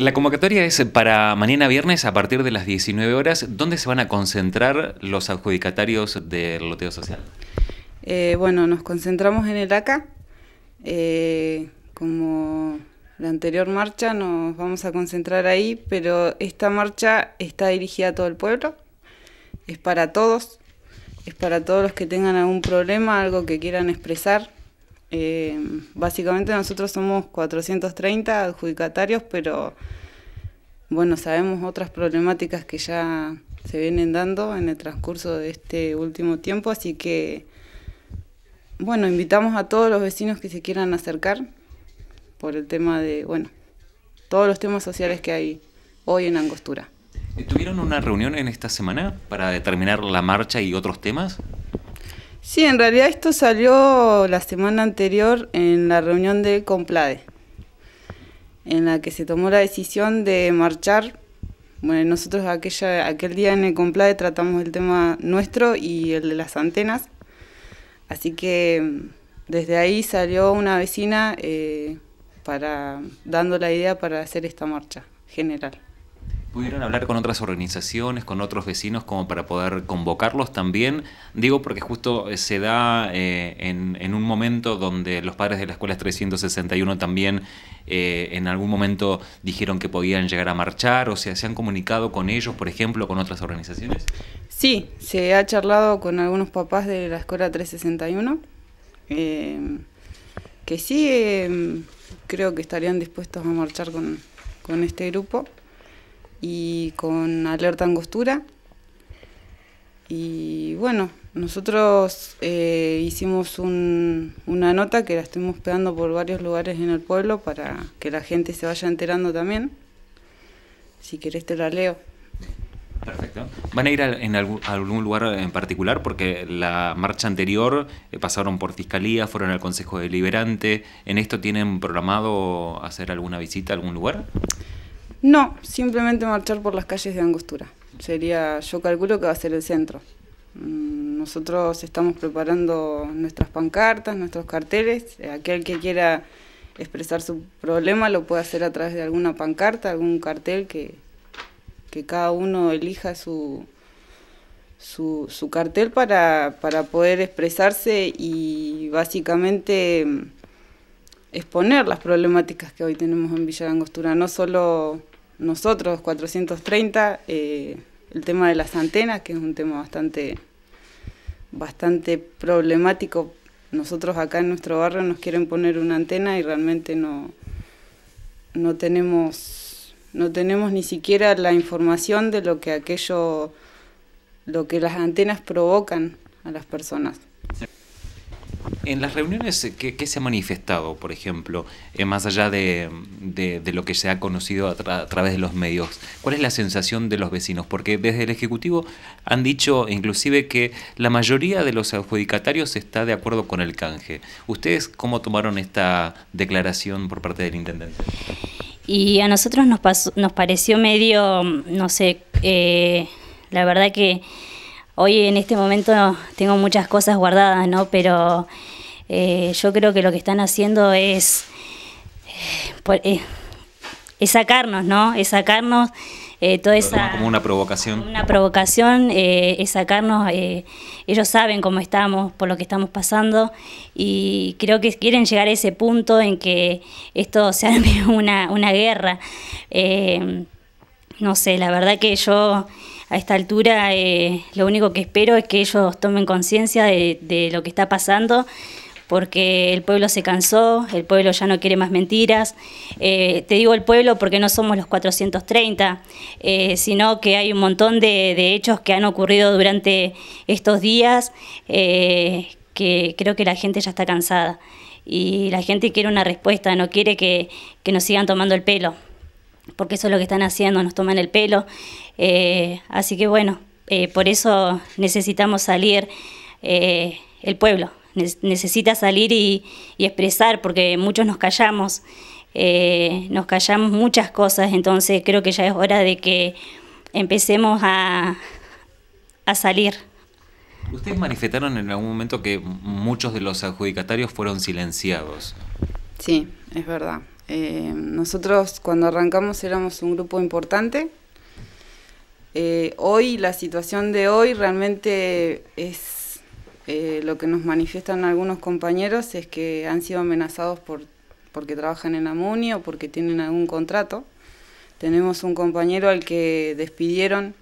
La convocatoria es para mañana viernes a partir de las 19 horas. ¿Dónde se van a concentrar los adjudicatarios del loteo social? Eh, bueno, nos concentramos en el ACA. Eh, como la anterior marcha, nos vamos a concentrar ahí, pero esta marcha está dirigida a todo el pueblo. Es para todos. Es para todos los que tengan algún problema, algo que quieran expresar. Eh, básicamente nosotros somos 430 adjudicatarios, pero bueno, sabemos otras problemáticas que ya se vienen dando en el transcurso de este último tiempo, así que bueno, invitamos a todos los vecinos que se quieran acercar por el tema de, bueno, todos los temas sociales que hay hoy en Angostura. ¿Tuvieron una reunión en esta semana para determinar la marcha y otros temas? Sí, en realidad esto salió la semana anterior en la reunión de Complade, en la que se tomó la decisión de marchar. Bueno, nosotros aquella, aquel día en el Complade tratamos el tema nuestro y el de las antenas. Así que mm, desde ahí salió una vecina eh, para, dando la idea para hacer esta marcha general. ¿Pudieron hablar con otras organizaciones, con otros vecinos, como para poder convocarlos también? Digo porque justo eh, se da eh, en, un momento donde los padres de la Escuela 361 también eh, en algún momento dijeron que podían llegar a marchar, o sea, ¿se han comunicado con ellos, por ejemplo, con otras organizaciones? Sí, se ha charlado con algunos papás de la Escuela 361, que sí, em, creo que estarían dispuestos a marchar con, con este grupo y con Alerta Angostura. Y bueno, nosotros eh, hicimos una nota que la estuvimos pegando por varios lugares en el pueblo para que la gente se vaya enterando también. Si querés te la leo. Perfecto. ¿Van a ir a, en algún, lugar en particular? Porque la marcha anterior eh, pasaron por Fiscalía, fueron al Consejo Deliberante. ¿En esto tienen programado hacer alguna visita a algún lugar? No, simplemente marchar por las calles de Angostura. Sería, yo calculo que va a ser el centro. Mm, nosotros estamos preparando nuestras pancartas, nuestros carteles. Aquel que quiera expresar su problema lo puede hacer a través de alguna pancarta, algún cartel que, que cada uno elija su, su, su cartel para, para poder expresarse y básicamente exponer las problemáticas que hoy tenemos en Villa de Angostura, no solo nosotros, 430, eh, el tema de las antenas, que es un tema bastante, bastante problemático. Nosotros acá en nuestro barrio nos quieren poner una antena y realmente no, no tenemos, no tenemos ni siquiera la información de lo que aquello, lo que las antenas provocan a las personas en las reuniones, eh, ¿qué, se ha manifestado, por ejemplo, eh, más allá de, lo que se ha conocido a, través de los medios? ¿Cuál es la sensación de los vecinos? Porque desde el Ejecutivo han dicho inclusive que la mayoría de los adjudicatarios está de acuerdo con el canje. ¿Ustedes cómo tomaron esta declaración por parte del Intendente? Y a nosotros nos, nos pareció medio, no sé, eh, la verdad que hoy en este momento tengo muchas cosas guardadas, ¿no? Pero eh, yo creo que lo que están haciendo es, eh, eh, es sacarnos, ¿no? Es sacarnos toda esa... Como una provocación. Una provocación es sacarnos, ellos saben cómo estamos, por lo que estamos pasando, y creo que quieren llegar a ese punto en que esto sea una, una guerra. no sé, la verdad que yo a esta altura lo único que espero es que ellos tomen conciencia de, lo que está pasando, porque el pueblo se cansó, el pueblo ya no quiere más mentiras. Eh, te digo el pueblo porque no somos los 430, eh, sino que hay un montón de, hechos que han ocurrido durante estos días eh, que creo que la gente ya está cansada. Y la gente quiere una respuesta, no quiere que nos sigan tomando el pelo, porque eso es lo que están haciendo, nos toman el pelo. así que bueno, por eso necesitamos salir el pueblo necesita salir y, expresar, porque muchos nos callamos, eh, nos callamos muchas cosas, entonces creo que ya es hora de que empecemos a, a salir. Ustedes manifestaron en algún momento que muchos de los adjudicatarios fueron silenciados. Sí, es verdad. Eh, nosotros cuando arrancamos éramos un grupo importante. Eh, hoy, la situación de hoy realmente es eh, lo que nos manifiestan algunos compañeros es que han sido amenazados por, porque trabajan en la MUNI o porque tienen algún contrato. Tenemos un compañero al que despidieron.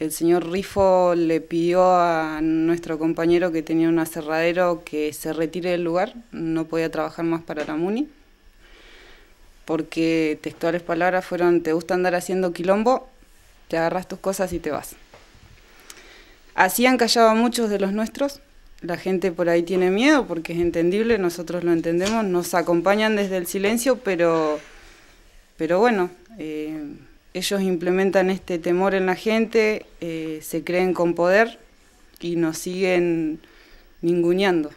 El señor Rifo le pidió a nuestro compañero que tenía un aserradero que se retire del lugar, no podía trabajar más para la MUNI, porque textuales palabras fueron, te gusta andar haciendo quilombo, te agarras tus cosas y te vas. Así han callado muchos de los nuestros. La gente por ahí tiene miedo porque es entendible, nosotros lo entendemos, nos acompañan desde el silencio, pero, pero bueno, eh, ellos implementan este temor en la gente, eh, se creen con poder y nos siguen ninguneando.